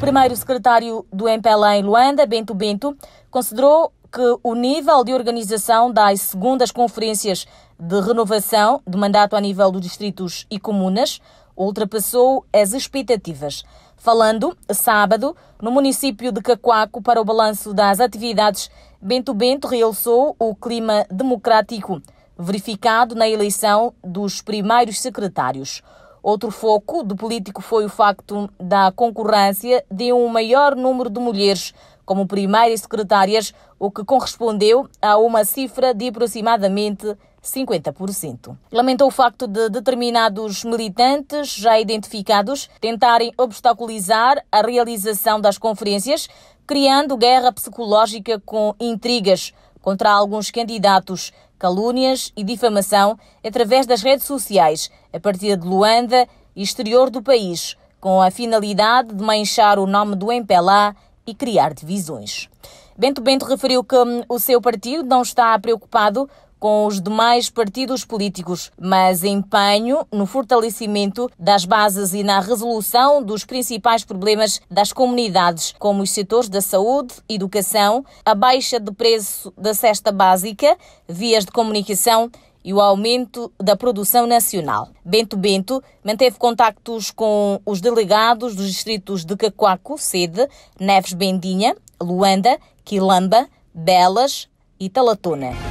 primeiro secretário do MPLA em Luanda, Bento Bento, considerou que o nível de organização das segundas conferências de renovação de mandato a nível dos distritos e comunas ultrapassou as expectativas. Falando sábado no município de Cacoaco para o balanço das atividades, Bento Bento realçou o clima democrático verificado na eleição dos primeiros secretários. Outro foco do político foi o facto da concorrência de um maior número de mulheres como primeiras secretárias, o que correspondeu a uma cifra de aproximadamente 50%. Lamentou o facto de determinados militantes já identificados tentarem obstaculizar a realização das conferências, criando guerra psicológica com intrigas contra alguns candidatos, calúnias e difamação através das redes sociais, a partir de Luanda e exterior do país, com a finalidade de manchar o nome do MPLA e criar divisões. Bento Bento referiu que hum, o seu partido não está preocupado com os demais partidos políticos, mas empenho no fortalecimento das bases e na resolução dos principais problemas das comunidades, como os setores da saúde, educação, a baixa de preço da cesta básica, vias de comunicação e o aumento da produção nacional. Bento Bento manteve contactos com os delegados dos distritos de Cacoaco, Sede, Neves Bendinha, Luanda, Quilamba, Belas e Talatona.